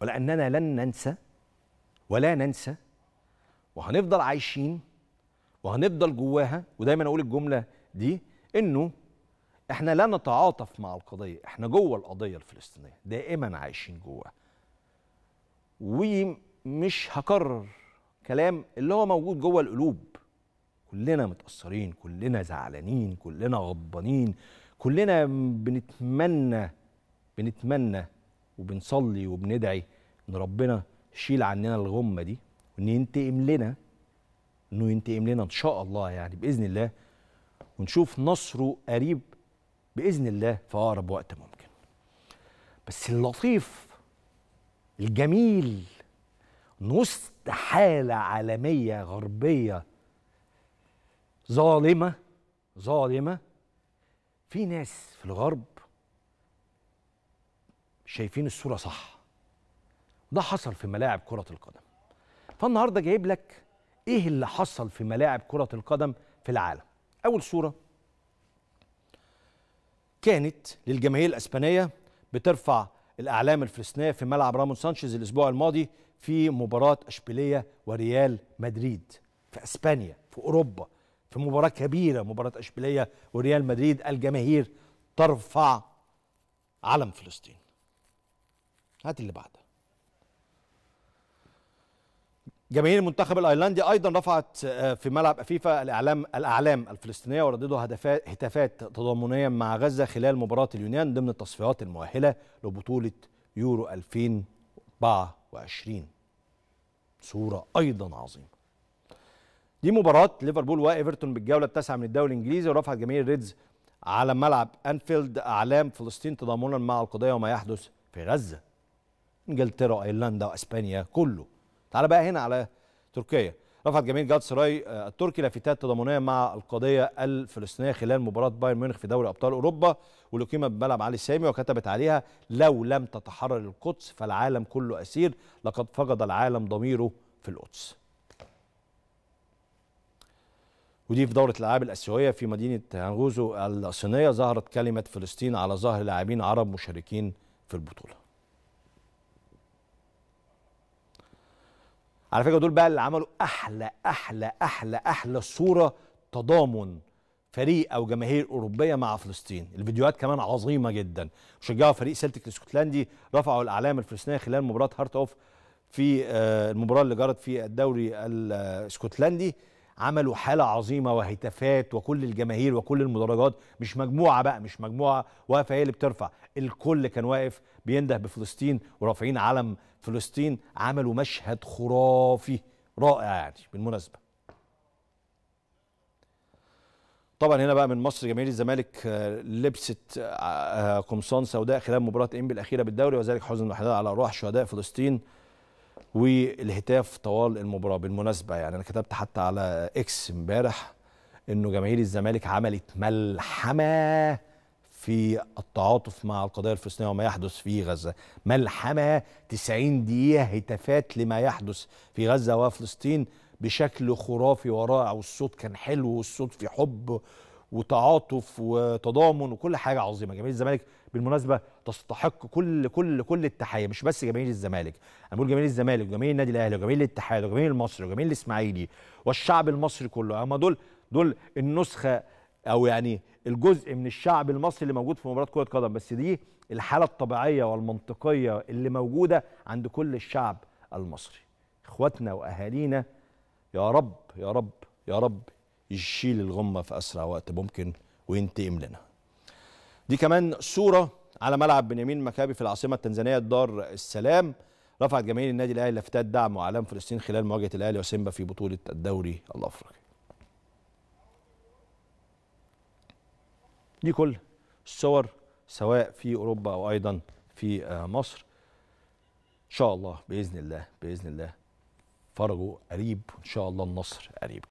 ولأننا لن ننسى ولا ننسى وهنفضل عايشين وهنفضل جواها ودايما أقول الجملة دي إنه إحنا لا نتعاطف مع القضية إحنا جوه القضية الفلسطينية دائما عايشين جواها ومش هكرر كلام اللي هو موجود جوه القلوب كلنا متأثرين كلنا زعلانين كلنا غضبانين كلنا بنتمنى بنتمنى وبنصلي وبندعي ان ربنا يشيل عننا الغمه دي وان ينتقم لنا انه ينتقم لنا ان شاء الله يعني باذن الله ونشوف نصره قريب باذن الله في اقرب وقت ممكن بس اللطيف الجميل وسط حاله عالميه غربيه ظالمه ظالمه في ناس في الغرب شايفين الصوره صح ده حصل في ملاعب كره القدم فالنهارده جايب لك ايه اللي حصل في ملاعب كره القدم في العالم اول صوره كانت للجماهير الاسبانيه بترفع الاعلام الفلسطينيه في ملعب رامون سانشيز الاسبوع الماضي في مباراه اشبيليه وريال مدريد في اسبانيا في اوروبا في مباراه كبيره مباراه اشبيليه وريال مدريد الجماهير ترفع علم فلسطين هات اللي بعدها جماهير المنتخب الايرلندي ايضا رفعت آه، في ملعب فيفا الاعلام الاعلام الفلسطينيه ورددوا هدفات هتافات تضامنيه مع غزه خلال مباراه اليونان ضمن التصفيات المؤهله لبطوله يورو 2024 صوره ايضا عظيمه دي مباراه ليفربول وايفرتون بالجوله التاسعه من الدوري الانجليزي ورفعت جماهير ريدز على ملعب انفيلد اعلام فلسطين تضامنا مع القضيه وما يحدث في غزه انجلترا ايرلندا اسبانيا كله تعال بقى هنا على تركيا رفعت جميع جاد سراي آه، التركي لافتات تضامنيه مع القضيه الفلسطينيه خلال مباراه بايرن ميونخ في دوري ابطال اوروبا واللي اقيمت بملعب علي سامي وكتبت عليها لو لم تتحرر القدس فالعالم كله اسير لقد فقد العالم ضميره في القدس. ودي في دورة الألعاب الآسيوية في مدينة هانغوزو الصينية ظهرت كلمة فلسطين على ظهر لاعبين عرب مشاركين في البطولة على فكره دول بقى اللي عملوا احلى احلى احلى احلى صوره تضامن فريق او جماهير اوروبيه مع فلسطين الفيديوهات كمان عظيمه جدا مشجعوا فريق سلتك الاسكتلندي رفعوا الاعلام الفلسطينيه خلال مباراه هارت اوف في آه، المباراه اللي جرت في الدوري الاسكتلندي آه، عملوا حاله عظيمه وهتافات وكل الجماهير وكل المدرجات مش مجموعه بقى مش مجموعه واقفه هي اللي بترفع الكل كان واقف بينده بفلسطين ورافعين علم فلسطين عملوا مشهد خرافي رائع يعني بالمناسبه طبعا هنا بقى من مصر جماهير الزمالك آه، لبست آه، آه، قمصان سوداء خلال مباراه انبي الاخيره بالدوري وذلك حزن وحداد على ارواح شهداء فلسطين والهتاف طوال المباراه بالمناسبه يعني انا كتبت حتى على اكس امبارح انه جماهير الزمالك عملت ملحمه في التعاطف مع القضيه الفلسطينيه وما يحدث في غزه ملحمه 90 دقيقه هتافات لما يحدث في غزه وفلسطين بشكل خرافي ورائع والصوت كان حلو والصوت في حب وتعاطف وتضامن وكل حاجه عظيمه جماهير الزمالك بالمناسبه تستحق كل كل كل التحيه مش بس جماهير الزمالك انا بقول جماهير الزمالك وجماهير النادي الاهلي وجماهير الاتحاد وجماهير المصري وجماهير الاسماعيلي والشعب المصري كله هم دول دول النسخه او يعني الجزء من الشعب المصري اللي موجود في مباراه كره قدم بس دي الحاله الطبيعيه والمنطقيه اللي موجوده عند كل الشعب المصري اخواتنا واهالينا يا رب يا رب يا رب يشيل الغمه في اسرع وقت ممكن وينتقم لنا. دي كمان صوره على ملعب بنيامين مكابي في العاصمه التنزانيه دار السلام رفعت جماهير النادي الاهلي لافتات دعم واعلام فلسطين خلال مواجهه الاهلي وسيمبا في بطوله الدوري الافريقي. دي كل الصور سواء في اوروبا او ايضا في آه، مصر. ان شاء الله باذن الله باذن الله فرجه قريب وان شاء الله النصر قريب.